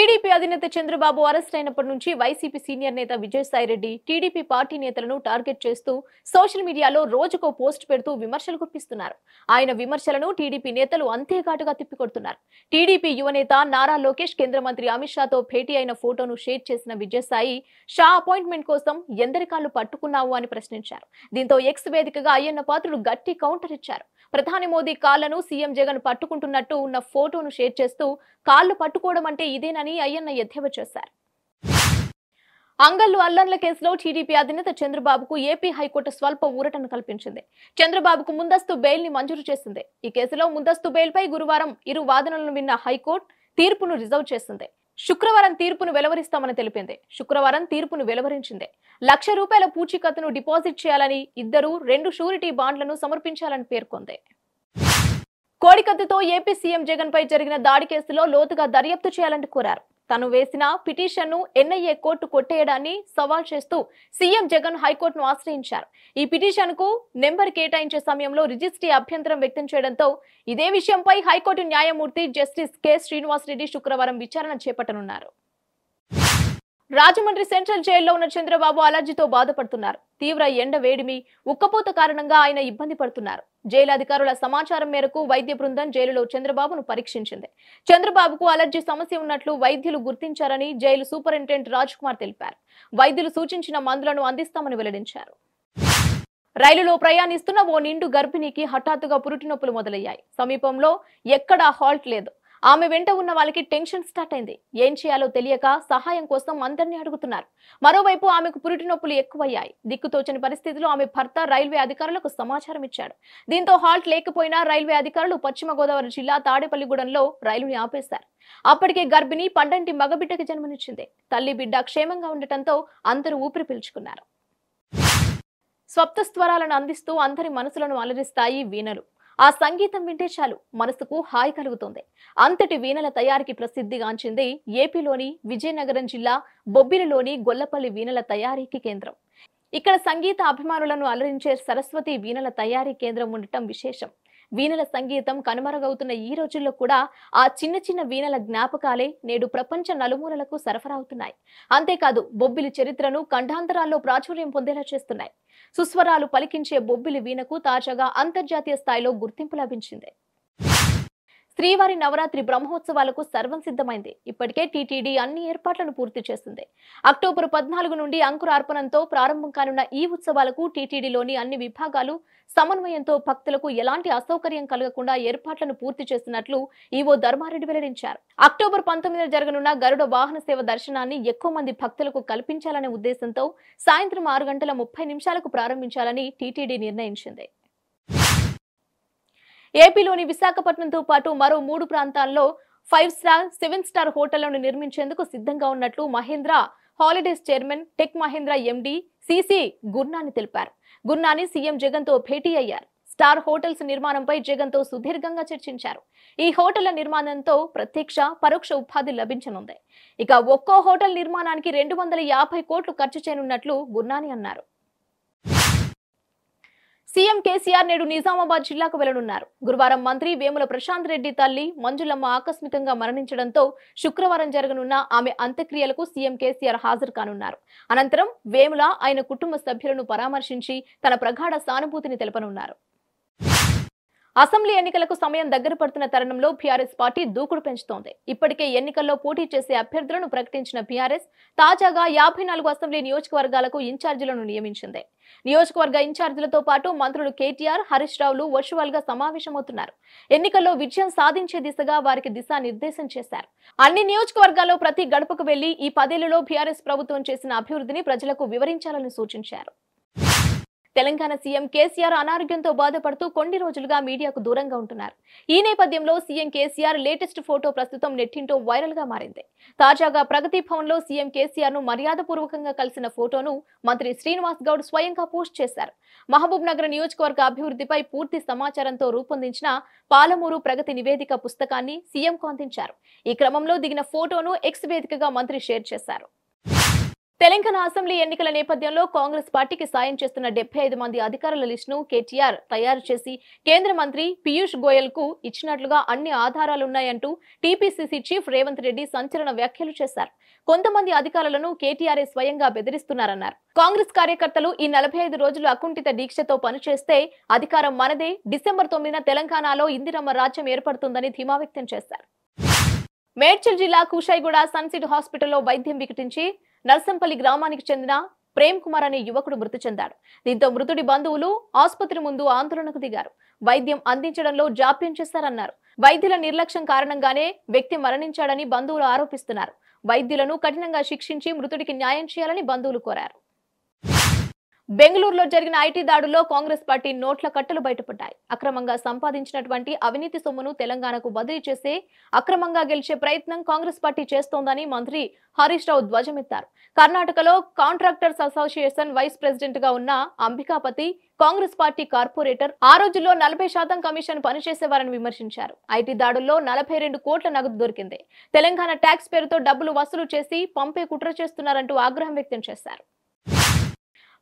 TDP అధినేత Chandrababu arrest అయినప్పటి నుంచి వైసీపీ సీనియర్ నేత విజయసాయిరెడ్డి టీడీపీ పార్టీ నేతలను టార్గెట్ చేస్తూ సోషల్ మీడియాలో రోజుకో పోస్ట్ పెడుతూ విమర్శలు గుప్పిస్తున్నారు ఆయన విమర్శలను టీడీపీ నేతలు అంతేఘాటుగా తిప్పికొడుతున్నారు టీడీపీ యువనేత నారా లోకేష్ కేంద్ర మంత్రి అమిత్ షాతో భేటీ అయిన ఫోటోను షేర్ చేసిన విజయసాయి షా అపాయింట్మెంట్ కోసం ఎందరి కాళ్ళు పట్టుకున్నావు అని ప్రశ్నించారు దీంతో ఎక్స్ వేదికగా అయ్యన్న పాత్రుడు గట్టి కౌంటర్ ఇచ్చారు ప్రధాని మోదీ కాళ్లను సీఎం జగన్ పట్టుకుంటున్నట్టు ఉన్న ఫోటోను షేర్ చేస్తూ కాళ్లు పట్టుకోవడం అంటే ఇదేనని అని అయ్యన్న ఎద్దేవ చేశారు అంగల్లు అల్లంల కేసులో టీడీపీ అధినేత చంద్రబాబుకు ఏపీ హైకోర్టు స్వల్ప ఊరటను కల్పించింది చంద్రబాబుకు ముందస్తు బెయిల్ ని మంజూరు చేసింది ఈ కేసులో ముందస్తు బెయిల్ పై గురువారం ఇరు వాదనలను విన్న హైకోర్టు తీర్పును రిజర్వ్ చేసింది శుక్రవారం తీర్పును వెలువరిస్తామని తెలిపింది శుక్రవారం తీర్పును వెలువరించింది లక్ష రూపాయల పూచీకత్తును డిపాజిట్ చేయాలని ఇద్దరు రెండు షూరిటీ బాండ్లను సమర్పించాలని పేర్కొంది కోడికత్తితో ఏపీ సీఎం జగన్ పై జరిగిన దాడి కేసులో లోతుగా దర్యాప్తు చేయాలని కోరారు తను వేసిన పిటిషన్ను ఎన్ఐఏ కోర్టు కొట్టేయడాన్ని సవాల్ చేస్తూ సీఎం జగన్ హైకోర్టును ఆశ్రయించారు ఈ పిటిషన్కు నెంబర్ కేటాయించే సమయంలో రిజిస్ట్రీ అభ్యంతరం వ్యక్తం చేయడంతో ఇదే విషయంపై హైకోర్టు న్యాయమూర్తి జస్టిస్ కె శ్రీనివాసరెడ్డి శుక్రవారం విచారణ చేపట్టనున్నారు రాజమండ్రి సెంట్రల్ జైల్లో ఉన్న చంద్రబాబు అలర్జీతో బాధపడుతున్నారు తీవ్ర ఎండ వేడిమి ఉక్కపోత కారణంగా ఆయన ఇబ్బంది పడుతున్నారు జైలు అధికారుల సమాచారం మేరకు వైద్య బృందం జైలులో చంద్రబాబును పరీక్షించింది చంద్రబాబుకు అలర్జీ సమస్య ఉన్నట్లు వైద్యులు గుర్తించారని జైలు సూపరింటెండెంట్ రాజ్ కుమార్ తెలిపారు వైద్యులు సూచించిన మందులను అందిస్తామని వెల్లడించారు రైలులో ప్రయాణిస్తున్న ఓ నిండు గర్భిణికి హఠాత్తుగా పురుటినొప్పులు మొదలయ్యాయి సమీపంలో ఎక్కడా హాల్ట్ లేదు ఆమె వెంట ఉన్న వాళ్ళకి టెన్షన్ స్టార్ట్ అయింది ఏం చేయాలో తెలియక సహాయం కోసం అందరినీ అడుగుతున్నారు మరోవైపు ఆమెకు పురిటి నొప్పులు ఎక్కువయ్యాయి దిక్కుతోచని పరిస్థితిలో ఆమె భర్త రైల్వే అధికారులకు సమాచారం ఇచ్చాడు దీంతో హాల్ట్ లేకపోయినా రైల్వే అధికారులు పశ్చిమ గోదావరి జిల్లా తాడేపల్లిగూడెంలో రైలుని ఆపేశారు అప్పటికే గర్భిణి పండంటి మగబిడ్డకి జన్మనిచ్చింది తల్లి బిడ్డ క్షేమంగా ఉండటంతో అందరూ ఊపిరి పీల్చుకున్నారు స్వప్త స్వరాలను అందిస్తూ అందరి మనసులను అలరిస్తాయి వీణలు ఆ సంగీతం వింటే చాలు మనసుకు హాయి కలుగుతుంది అంతటి వీణల తయారీకి ప్రసిద్ధిగాంచింది ఏపీలోని విజయనగరం జిల్లా బొబ్బిలిలోని గొల్లపల్లి వీణల తయారీకి కేంద్రం ఇక్కడ సంగీత అభిమానులను అలరించే సరస్వతి వీణల తయారీ కేంద్రం ఉండటం విశేషం వీణల సంగీతం కనుమరుగవుతున్న ఈ రోజుల్లో కూడా ఆ చిన్న చిన్న వీణల జ్ఞాపకాలే నేడు ప్రపంచ నలుమూలలకు సరఫరావుతున్నాయి అంతేకాదు బొబ్బిలి చరిత్రను ఖండాంతరాల్లో ప్రాచుర్యం పొందేలా చేస్తున్నాయి సుస్వరాలు పలికించే బొబ్బిలి వీణకు తాజాగా అంతర్జాతీయ స్థాయిలో గుర్తింపు లభించింది శ్రీవారి నవరాత్రి బ్రహ్మోత్సవాలకు సర్వం సిద్ధమైంది ఇప్పటికే టీటీడీ అన్ని ఏర్పాట్లను పూర్తి చేసింది అక్టోబర్ పద్నాలుగు నుండి అంకురార్పణంతో ప్రారంభం కానున్న ఈ ఉత్సవాలకు టీటీడీలోని అన్ని విభాగాలు సమన్వయంతో భక్తులకు ఎలాంటి అసౌకర్యం కలగకుండా ఏర్పాట్లను పూర్తి చేస్తున్నట్లు ఈవో ధర్మారెడ్డి వెల్లడించారు అక్టోబర్ పంతొమ్మిది జరగనున్న గరుడ వాహన సేవ దర్శనాన్ని ఎక్కువ మంది భక్తులకు కల్పించాలనే ఉద్దేశంతో సాయంత్రం ఆరు గంటల ముప్పై నిమిషాలకు ప్రారంభించాలని టీటీడీ నిర్ణయించింది ఏపీలోని విశాఖపట్నంతో పాటు మరో మూడు ప్రాంతాల్లో ఫైవ్ స్టార్ సెవెన్ స్టార్ హోటళ్లను నిర్మించేందుకు సిద్ధంగా ఉన్నట్లు Mahindra holidays chairman tech Mahindra MD CC Gurnani తెలిపారు గుర్నాని సీఎం జగన్ తో భేటీ అయ్యారు స్టార్ హోటల్స్ నిర్మాణంపై జగన్ తో సుదీర్ఘంగా చర్చించారు ఈ హోటళ్ల నిర్మాణంతో ప్రత్యక్ష పరోక్ష ఉపాధి లభించనుంది ఇక ఒక్కో హోటల్ నిర్మాణానికి రెండు వందల యాభై కోట్లు ఖర్చు చేయనున్నట్లు గుర్నాని అన్నారు సీఎం కేసీఆర్ నేడు నిజామాబాద్ జిల్లాకు వెళ్లనున్నారు గురువారం మంత్రి వేముల ప్రశాంత్ రెడ్డి తల్లి మంజులమ్మ ఆకస్మికంగా మరణించడంతో శుక్రవారం జరగనున్న ఆమె అంత్యక్రియలకు సీఎం కేసీఆర్ హాజరు కానున్నారు అనంతరం వేముల ఆయన కుటుంబ సభ్యులను పరామర్శించి తన ప్రగాఢ సానుభూతిని తెలపనున్నారు అసెంబ్లీ ఎన్నికలకు సమయం దగ్గర పడుతున్న తరుణంలో బీఆర్ఎస్ పార్టీ దూకుడు పెంచుతోంది ఇప్పటికే ఎన్నికల్లో పోటీ చేసే అభ్యర్థులను ప్రకటించిన బీఆర్ఎస్ తాజాగా యాభై నాలుగు అసెంబ్లీ నియోజకవర్గాలకు ఇన్ఛార్జీలను నియమించింది నియోజకవర్గ ఇన్ఛార్జీలతో పాటు మంత్రులు కేటీఆర్ హరీష్ రావులు వర్చువల్ గా సమావేశమవుతున్నారు ఎన్నికల్లో విజయం సాధించే దిశగా వారికి దిశానిర్దేశం చేశారు అన్ని నియోజకవర్గాల్లో ప్రతి గడపకు వెళ్లి ఈ పదేళ్లలో బీఆర్ఎస్ ప్రభుత్వం చేసిన అభివృద్ధిని ప్రజలకు వివరించాలని సూచించారు తెలంగాణ సీఎం కేసీఆర్ అనారోగ్యంతో బాధపడుతూ కొన్ని రోజులుగా మీడియాకు దూరంగా ఉంటున్నారు ఈ నేపథ్యంలో సీఎం కేసీఆర్ లేటెస్ట్ ఫోటో ప్రస్తుతం నెట్టింటో వైరల్ గా మారింది తాజాగా ప్రగతి భవన్ లో సీఎం కేసీఆర్ ను మర్యాదపూర్వకంగా కలిసిన ఫోటోను మంత్రి శ్రీనివాస్ గౌడ్ స్వయంగా పోస్ట్ చేశారు మహబూబ్ నగర్ నియోజకవర్గ అభివృద్ధిపై పూర్తి సమాచారంతో రూపొందించిన పాలమూరు ప్రగతి నివేదిక పుస్తకాన్ని సీఎంకు అందించారు ఈ క్రమంలో దిగిన ఫోటోను ఎక్స్ వేదికగా మంత్రి షేర్ చేశారు తెలంగాణ అసెంబ్లీ ఎన్నికల నేపథ్యంలో కాంగ్రెస్ పార్టీకి సాయం చేస్తున్న డెబ్బై ఐదు మంది అధికారుల లిస్టును కేటీఆర్ తయారు చేసి కేంద్ర మంత్రి పీయూష్ గోయల్ కు ఇచ్చినట్లుగా అన్ని ఆధారాలున్నాయంటూ టీపీసీసీ చీఫ్ రేవంత్ రెడ్డి సంచలన వ్యాఖ్యలు చేశారు కొంతమంది అధికారులను కేటీఆర్ స్వయంగా బెదిరిస్తున్నారన్నారు కాంగ్రెస్ కార్యకర్తలు ఈ నలభై ఐదు రోజులు అకుంఠిత దీక్షతో పనిచేస్తే అధికారం మనదే డిసెంబర్ తొమ్మిదిన తెలంగాణలో ఇందిరమ్మ రాజ్యం ఏర్పడుతుందని ధీమా వ్యక్తం చేశారు మేడ్చల్ జిల్లా కుషాయిగూడ సన్సిటీ హాస్పిటల్లో వైద్యం వికటించి నర్సంపల్లి గ్రామానికి చెందిన ప్రేమ్ కుమార్ అనే యువకుడు మృతి చెందాడు దీంతో మృతుడి బంధువులు ఆసుపత్రి ముందు ఆందోళనకు దిగారు వైద్యం అందించడంలో జాప్యం చేస్తారన్నారు వైద్యుల నిర్లక్ష్యం కారణంగానే వ్యక్తి మరణించాడని బంధువులు ఆరోపిస్తున్నారు వైద్యులను కఠినంగా శిక్షించి మృతుడికి న్యాయం చేయాలని బంధువులు కోరారు బెంగళూరులో జరిగిన ఐటీ దాడుల్లో కాంగ్రెస్ పార్టీ నోట్ల కట్టలు బయటపడ్డాయి అక్రమంగా సంపాదించినటువంటి అవినీతి సొమ్మును తెలంగాణకు బదిలీ చేసి అక్రమంగా గెలిచే ప్రయత్నం కాంగ్రెస్ పార్టీ చేస్తోందని మంత్రి హరీష్ రావు ధ్వజమెత్తారు కర్ణాటకలో కాంట్రాక్టర్స్ అసోసియేషన్ వైస్ ప్రెసిడెంట్ గా ఉన్న అంబికాపతి కాంగ్రెస్ పార్టీ కార్పొరేటర్ ఆ రోజుల్లో నలభై శాతం కమిషన్ పనిచేసేవారని విమర్శించారు ఐటీ దాడుల్లో నలభై రెండు కోట్ల నగదు దొరికింది తెలంగాణ ట్యాక్స్ పేరుతో డబ్బులు వసూలు చేసి పంపే కుట్ర చేస్తున్నారంటూ ఆగ్రహం వ్యక్తం చేశారు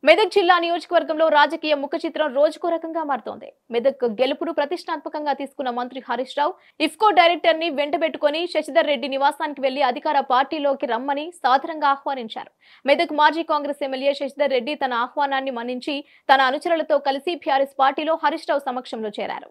మెదక్ జిల్లా నియోజకవర్గంలో రాజకీయ ముఖ చిత్రం రోజుకో రకంగా మారుతోంది మెదక్ గెలుపును ప్రతిష్టాత్మకంగా తీసుకున్న మంత్రి హరీష్ రావు ఇఫ్కో డైరెక్టర్ ని వెంటబెట్టుకుని శశిధర్ రెడ్డి నివాసానికి వెళ్లి అధికార పార్టీలోకి రమ్మని సాధారణంగా ఆహ్వానించారు మెదక్ మాజీ కాంగ్రెస్ ఎమ్మెల్యే శశిధర్ రెడ్డి తన ఆహ్వానాన్ని మన్నించి తన అనుచరులతో కలిసి బీఆర్ఎస్ పార్టీలో హరీష్ రావు సమక్షంలో చేరారు